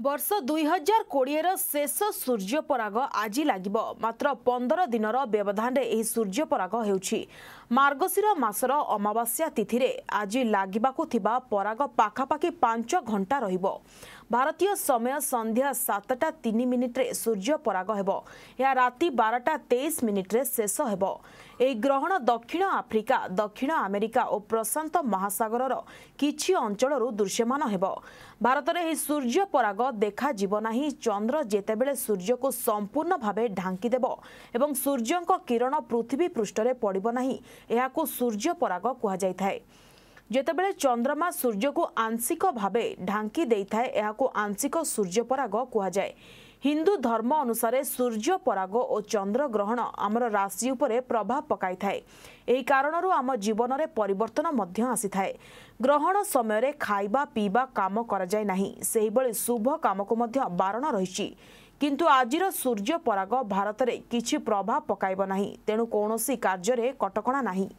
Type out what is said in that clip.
ବର୍ଷ ଦୁଇ ହଜାର କୋଡ଼ିଏର ଶେଷ ସୂର୍ଯ୍ୟପରାଗ ଆଜି ଲାଗିବ ମାତ୍ର ପନ୍ଦର ଦିନର ବ୍ୟବଧାନରେ ଏହି ସୂର୍ଯ୍ୟପରାଗ ହେଉଛି ମାର୍ଗଶିର ମାସର ଅମାବାସ୍ୟା ତିଥିରେ ଆଜି ଲାଗିବାକୁ ଥିବା ପରାଗ ପାଖାପାଖି ପାଞ୍ଚ ଘଣ୍ଟା ରହିବ ଭାରତୀୟ ସମୟ ସନ୍ଧ୍ୟା ସାତଟା ତିନି ମିନିଟ୍ରେ ସୂର୍ଯ୍ୟ ପରାଗ ହେବ ଏହା ରାତି ବାରଟା ତେଇଶ ମିନିଟ୍ରେ ଶେଷ ହେବ ଏହି ଗ୍ରହଣ ଦକ୍ଷିଣ ଆଫ୍ରିକା ଦକ୍ଷିଣ ଆମେରିକା ଓ ପ୍ରଶାନ୍ତ ମହାସାଗରର କିଛି ଅଞ୍ଚଳରୁ ଦୃଶ୍ୟମାନ ହେବ ଭାରତରେ ଏହି ସୂର୍ଯ୍ୟ ପରାଗ ଦେଖାଯିବ ନାହିଁ ଚନ୍ଦ୍ର ଯେତେବେଳେ ସୂର୍ଯ୍ୟକୁ ସମ୍ପୂର୍ଣ୍ଣ ଭାବେ ଢାଙ୍କିଦେବ ଏବଂ ସୂର୍ଯ୍ୟଙ୍କ କିରଣ ପୃଥିବୀ ପୃଷ୍ଠରେ ପଡ଼ିବ ନାହିଁ ଏହାକୁ ସୂର୍ଯ୍ୟ ପରାଗ କୁହାଯାଇଥାଏ ଯେତେବେଳେ ଚନ୍ଦ୍ରମା ସୂର୍ଯ୍ୟକୁ ଆଂଶିକ ଭାବେ ଢାଙ୍କି ଦେଇଥାଏ ଏହାକୁ ଆଂଶିକ ସୂର୍ଯ୍ୟପରାଗ କୁହାଯାଏ ହିନ୍ଦୁ ଧର୍ମ ଅନୁସାରେ ସୂର୍ଯ୍ୟ ପରାଗ ଓ ଚନ୍ଦ୍ରଗ୍ରହଣ ଆମର ରାଶି ଉପରେ ପ୍ରଭାବ ପକାଇଥାଏ ଏହି କାରଣରୁ ଆମ ଜୀବନରେ ପରିବର୍ତ୍ତନ ମଧ୍ୟ ଆସିଥାଏ ଗ୍ରହଣ ସମୟରେ ଖାଇବା ପିଇବା କାମ କରାଯାଏ ନାହିଁ ସେହିଭଳି ଶୁଭ କାମକୁ ମଧ୍ୟ ବାରଣ ରହିଛି କିନ୍ତୁ ଆଜିର ସୂର୍ଯ୍ୟ ପରାଗ ଭାରତରେ କିଛି ପ୍ରଭାବ ପକାଇବ ନାହିଁ ତେଣୁ କୌଣସି କାର୍ଯ୍ୟରେ କଟକଣା ନାହିଁ